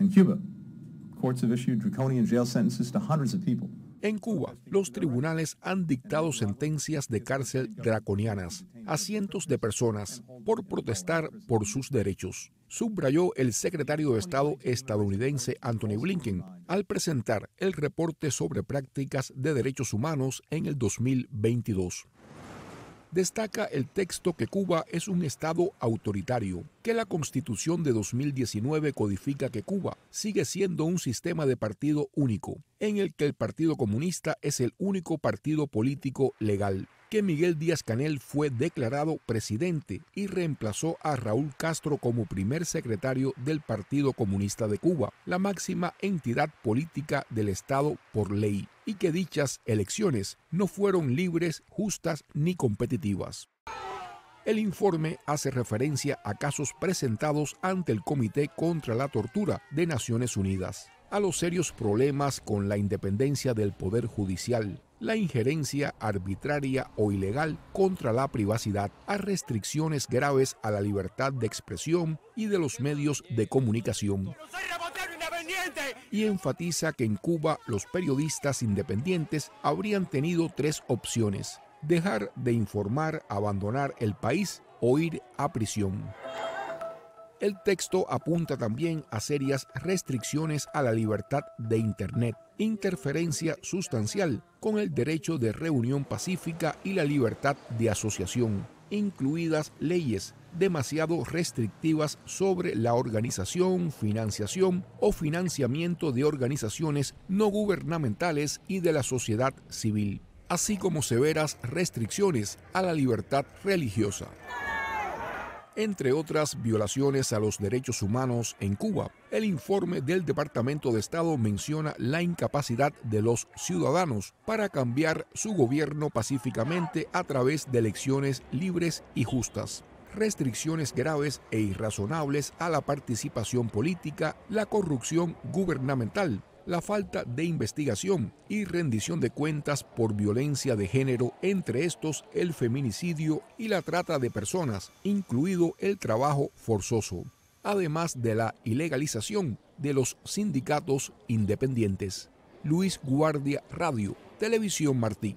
En Cuba, los tribunales han dictado sentencias de cárcel draconianas a cientos de personas por protestar por sus derechos, subrayó el secretario de Estado estadounidense Anthony Blinken al presentar el reporte sobre prácticas de derechos humanos en el 2022 destaca el texto que Cuba es un Estado autoritario, que la Constitución de 2019 codifica que Cuba sigue siendo un sistema de partido único, en el que el Partido Comunista es el único partido político legal, que Miguel Díaz Canel fue declarado presidente y reemplazó a Raúl Castro como primer secretario del Partido Comunista de Cuba, la máxima entidad política del Estado por ley y que dichas elecciones no fueron libres, justas ni competitivas. El informe hace referencia a casos presentados ante el Comité contra la Tortura de Naciones Unidas, a los serios problemas con la independencia del Poder Judicial, la injerencia arbitraria o ilegal contra la privacidad, a restricciones graves a la libertad de expresión y de los medios de comunicación. Y enfatiza que en Cuba los periodistas independientes habrían tenido tres opciones, dejar de informar, abandonar el país o ir a prisión. El texto apunta también a serias restricciones a la libertad de Internet, interferencia sustancial con el derecho de reunión pacífica y la libertad de asociación, incluidas leyes demasiado restrictivas sobre la organización, financiación o financiamiento de organizaciones no gubernamentales y de la sociedad civil, así como severas restricciones a la libertad religiosa entre otras violaciones a los derechos humanos en Cuba. El informe del Departamento de Estado menciona la incapacidad de los ciudadanos para cambiar su gobierno pacíficamente a través de elecciones libres y justas restricciones graves e irrazonables a la participación política, la corrupción gubernamental, la falta de investigación y rendición de cuentas por violencia de género, entre estos el feminicidio y la trata de personas, incluido el trabajo forzoso, además de la ilegalización de los sindicatos independientes. Luis Guardia Radio, Televisión Martí.